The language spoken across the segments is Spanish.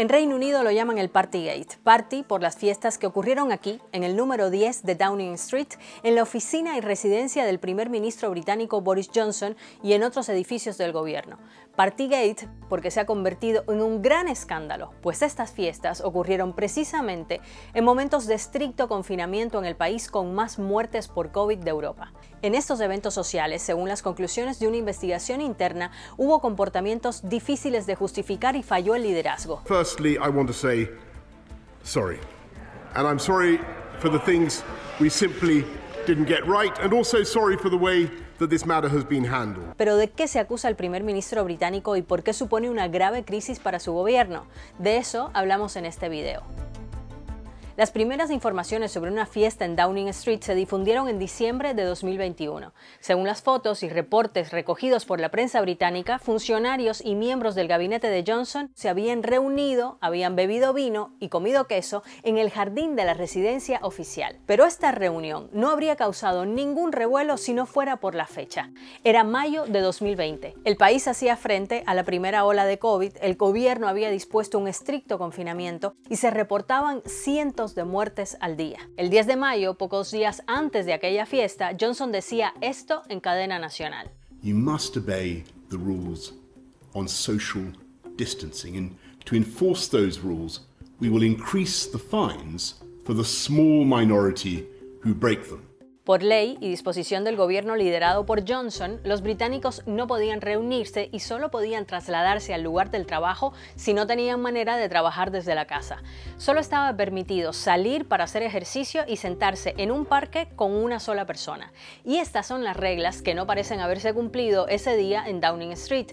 En Reino Unido lo llaman el Partygate, party por las fiestas que ocurrieron aquí, en el número 10 de Downing Street, en la oficina y residencia del primer ministro británico Boris Johnson y en otros edificios del gobierno. Partygate porque se ha convertido en un gran escándalo, pues estas fiestas ocurrieron precisamente en momentos de estricto confinamiento en el país con más muertes por COVID de Europa. En estos eventos sociales, según las conclusiones de una investigación interna, hubo comportamientos difíciles de justificar y falló el liderazgo firstly, I want to say sorry. And I'm sorry for the things we simply didn't get right, and also sorry for the way that this matter has been handled. Pero ¿de qué se acusa al primer ministro británico y por qué supone una grave crisis para su gobierno? De eso hablamos en este video. Las primeras informaciones sobre una fiesta en Downing Street se difundieron en diciembre de 2021. Según las fotos y reportes recogidos por la prensa británica, funcionarios y miembros del gabinete de Johnson se habían reunido, habían bebido vino y comido queso en el jardín de la residencia oficial. Pero esta reunión no habría causado ningún revuelo si no fuera por la fecha. Era mayo de 2020. El país hacía frente a la primera ola de COVID, el gobierno había dispuesto un estricto confinamiento y se reportaban cientos de muertes al día. El 10 de mayo, pocos días antes de aquella fiesta, Johnson decía esto en cadena nacional. You must obey the rules on social distancing and to enforce those rules, we will increase the fines for the small minority who break them. Por ley y disposición del gobierno liderado por Johnson, los británicos no podían reunirse y solo podían trasladarse al lugar del trabajo si no tenían manera de trabajar desde la casa. Solo estaba permitido salir para hacer ejercicio y sentarse en un parque con una sola persona. Y estas son las reglas que no parecen haberse cumplido ese día en Downing Street.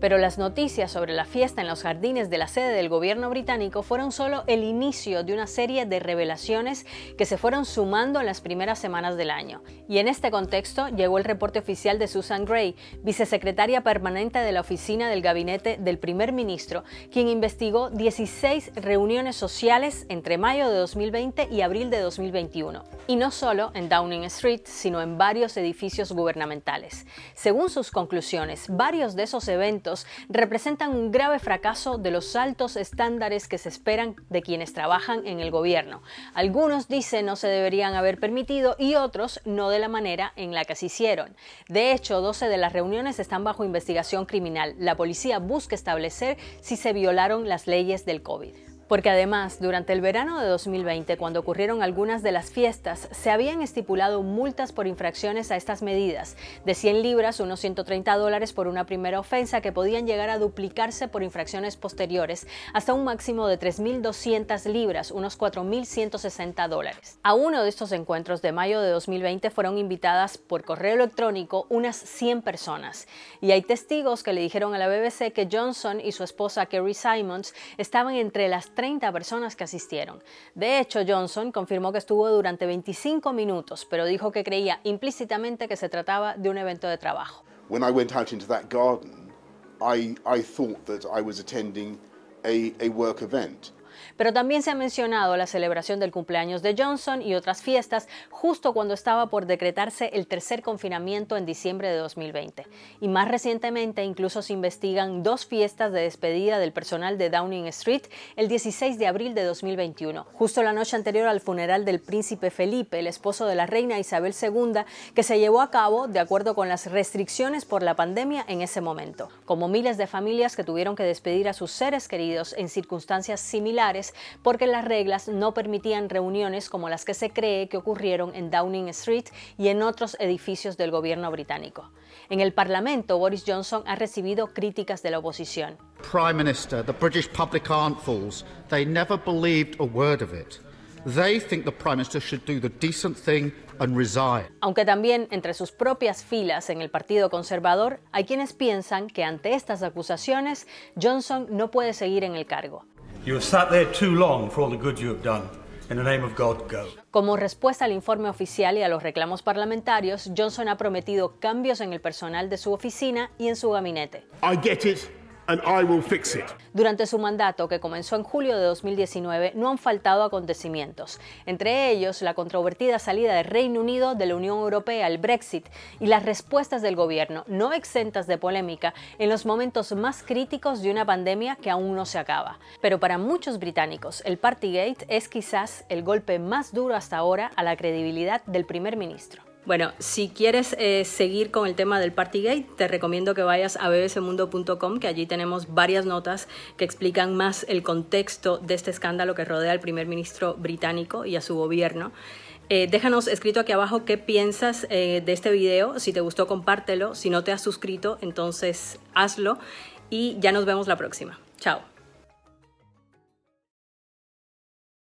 Pero las noticias sobre la fiesta en los jardines de la sede del gobierno británico fueron solo el inicio de una serie de revelaciones que se fueron sumando en las primeras semanas del año. Y en este contexto llegó el reporte oficial de Susan Gray, vicesecretaria permanente de la oficina del gabinete del primer ministro, quien investigó 16 reuniones sociales entre mayo de 2020 y abril de 2021. Y no solo en Downing Street, sino en varios edificios gubernamentales. Según sus conclusiones, varios de esos eventos representan un grave fracaso de los altos estándares que se esperan de quienes trabajan en el gobierno. Algunos dicen no se deberían haber permitido y otros no de la manera en la que se hicieron. De hecho, 12 de las reuniones están bajo investigación criminal. La policía busca establecer si se violaron las leyes del COVID porque además durante el verano de 2020, cuando ocurrieron algunas de las fiestas, se habían estipulado multas por infracciones a estas medidas, de 100 libras, unos 130 dólares por una primera ofensa, que podían llegar a duplicarse por infracciones posteriores, hasta un máximo de 3.200 libras, unos 4.160 dólares. A uno de estos encuentros de mayo de 2020 fueron invitadas por correo electrónico unas 100 personas, y hay testigos que le dijeron a la BBC que Johnson y su esposa Kerry Simons estaban entre las 30 personas que asistieron. De hecho, Johnson confirmó que estuvo durante 25 minutos, pero dijo que creía implícitamente que se trataba de un evento de trabajo. Pero también se ha mencionado la celebración del cumpleaños de Johnson y otras fiestas justo cuando estaba por decretarse el tercer confinamiento en diciembre de 2020. Y más recientemente incluso se investigan dos fiestas de despedida del personal de Downing Street el 16 de abril de 2021, justo la noche anterior al funeral del príncipe Felipe, el esposo de la reina Isabel II, que se llevó a cabo de acuerdo con las restricciones por la pandemia en ese momento, como miles de familias que tuvieron que despedir a sus seres queridos en circunstancias similares porque las reglas no permitían reuniones como las que se cree que ocurrieron en Downing Street y en otros edificios del gobierno británico. En el Parlamento, Boris Johnson ha recibido críticas de la oposición. Aunque también entre sus propias filas en el Partido Conservador hay quienes piensan que ante estas acusaciones Johnson no puede seguir en el cargo sat there too long for all the good done. In the name of Como respuesta al informe oficial y a los reclamos parlamentarios, Johnson ha prometido cambios en el personal de su oficina y en su gabinete. I get fix Durante su mandato, que comenzó en julio de 2019, no han faltado acontecimientos, entre ellos la controvertida salida del Reino Unido de la Unión Europea, el Brexit, y las respuestas del gobierno, no exentas de polémica, en los momentos más críticos de una pandemia que aún no se acaba. Pero para muchos británicos, el Partygate es quizás el golpe más duro hasta ahora a la credibilidad del primer ministro. Bueno, si quieres eh, seguir con el tema del Partygate, te recomiendo que vayas a bbcmundo.com, que allí tenemos varias notas que explican más el contexto de este escándalo que rodea al primer ministro británico y a su gobierno. Eh, déjanos escrito aquí abajo qué piensas eh, de este video. Si te gustó, compártelo. Si no te has suscrito, entonces hazlo. Y ya nos vemos la próxima. Chao.